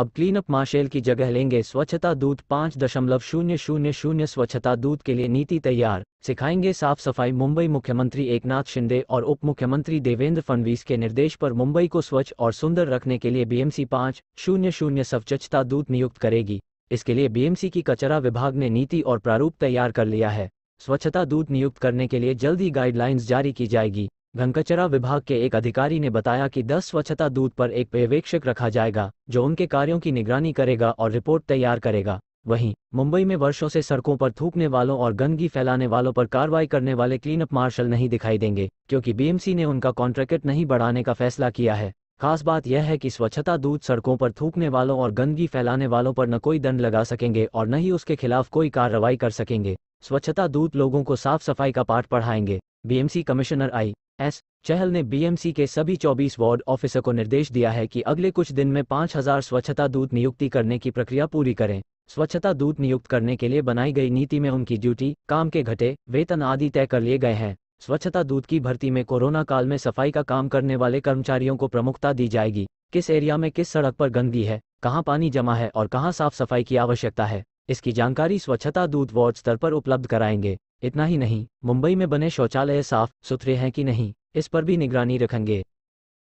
अब clean up Marcel की जगह लेंगे स्वच्छता दूत पाँच दशमलव शून्य शून्य शून्य स्वच्छता दूत के लिए नीति तैयार सिखाएंगे साफ सफाई मुंबई मुख्यमंत्री एकनाथ शिंदे और उप मुख्यमंत्री देवेंद्र फडणवीस के निर्देश पर मुंबई को स्वच्छ और सुंदर रखने के लिए बीएमसी पाँच शून्य शून्य स्वच्छता दूत नियुक्त करेगी इसके लिए बीएमसी की कचरा विभाग ने नीति और प्रारूप तैयार कर लिया है स्वच्छता दूत नियुक्त करने के लिए जल्द ही गाइडलाइंस जारी की जाएगी धनकचरा विभाग के एक अधिकारी ने बताया कि 10 स्वच्छता दूत पर एक पर्यवेक्षक रखा जाएगा जो उनके कार्यों की निगरानी करेगा और रिपोर्ट तैयार करेगा वहीं मुंबई में वर्षों से सड़कों पर थूकने वालों और गंदगी फैलाने वालों पर कार्रवाई करने वाले क्लीनअप मार्शल नहीं दिखाई देंगे क्योंकि बीएमसी ने उनका कॉन्ट्रैक्ट नहीं बढ़ाने का फैसला किया है खास बात यह है कि स्वच्छता दूत सड़कों पर थूकने वालों और गंदगी फैलाने वालों पर न कोई दंड लगा सकेंगे और न ही उसके खिलाफ कोई कार्रवाई कर सकेंगे स्वच्छता दूत लोगों को साफ सफाई का पाठ पढ़ाएंगे BMC commissioner I S Chahal ने बीएमसी के सभी 24 वार्ड ऑफिसर को निर्देश दिया है कि अगले कुछ दिन में 5000 स्वच्छता दूत नियुक्ति करने की प्रक्रिया पूरी करें स्वच्छता दूत नियुक्त करने के लिए बनाई गई नीति में उनकी ड्यूटी काम के घटे वेतन आदि तय कर लिए गए हैं स्वच्छता दूत की भर्ती में कोरोना काल में सफाई का काम करने वाले कर्मचारियों को प्रमुखता दी जाएगी किस एरिया में किस सड़क पर गंदगी है कहाँ पानी जमा है और कहाँ साफ सफाई की आवश्यकता है इसकी जानकारी स्वच्छता दूत वार्ड स्तर पर उपलब्ध कराएंगे इतना ही नहीं मुंबई में बने शौचालय साफ सुथरे हैं कि नहीं इस पर भी निगरानी रखेंगे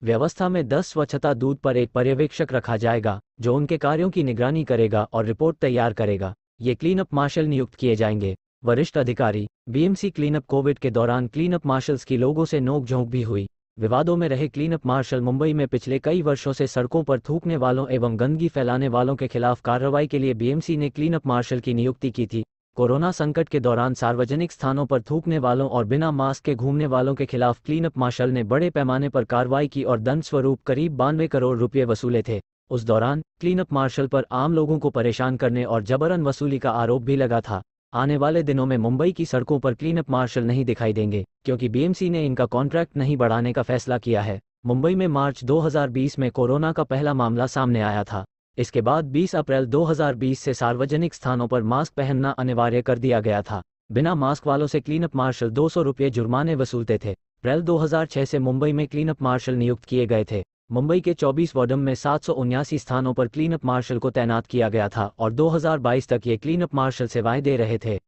व्यवस्था में 10 स्वच्छता दूत पर एक पर्यवेक्षक रखा जाएगा जो उनके कार्यों की निगरानी करेगा और रिपोर्ट तैयार करेगा ये क्लीनअप मार्शल नियुक्त किए जाएंगे वरिष्ठ अधिकारी बीएमसी क्लीनअप कोविड के दौरान क्लीनअप मार्शल्स की लोगों से नोकझोंक भी हुई विवादों में रहे क्लीनअप मार्शल मुंबई में पिछले कई वर्षों से सड़कों पर थूकने वालों एवं गंदगी फैलाने वालों के खिलाफ कार्रवाई के लिए बीएमसी ने क्लीनअप मार्शल की नियुक्ति की थी कोरोना संकट के दौरान सार्वजनिक स्थानों पर थूकने वालों और बिना मास्क के घूमने वालों के खिलाफ क्लीन अप मार्शल ने बड़े पैमाने पर कार्रवाई की और दंड स्वरूप करीब बानवे करोड़ रुपये वसूले थे उस दौरान क्लीन अप मार्शल पर आम लोगों को परेशान करने और जबरन वसूली का आरोप भी लगा था आने वाले दिनों में मुंबई की सड़कों पर क्लीन अप मार्शल नहीं दिखाई देंगे क्योंकि बीएमसी ने इनका कॉन्ट्रैक्ट नहीं बढ़ाने का फैसला किया है मुंबई में मार्च 2020 में कोरोना का पहला मामला सामने आया था इसके बाद 20 अप्रैल 2020 से सार्वजनिक स्थानों पर मास्क पहनना अनिवार्य कर दिया गया था बिना मास्क वालों से क्लीनअप मार्शल दो सौ रुपये जुर्माने वसूलते थे अप्रैल 2006 से मुंबई में क्लीनअप मार्शल नियुक्त किए गए थे मुंबई के 24 वार्डम में सात स्थानों पर क्लीनअप मार्शल को तैनात किया गया था और 2022 तक ये क्लीनअप मार्शल सेवाएं दे रहे थे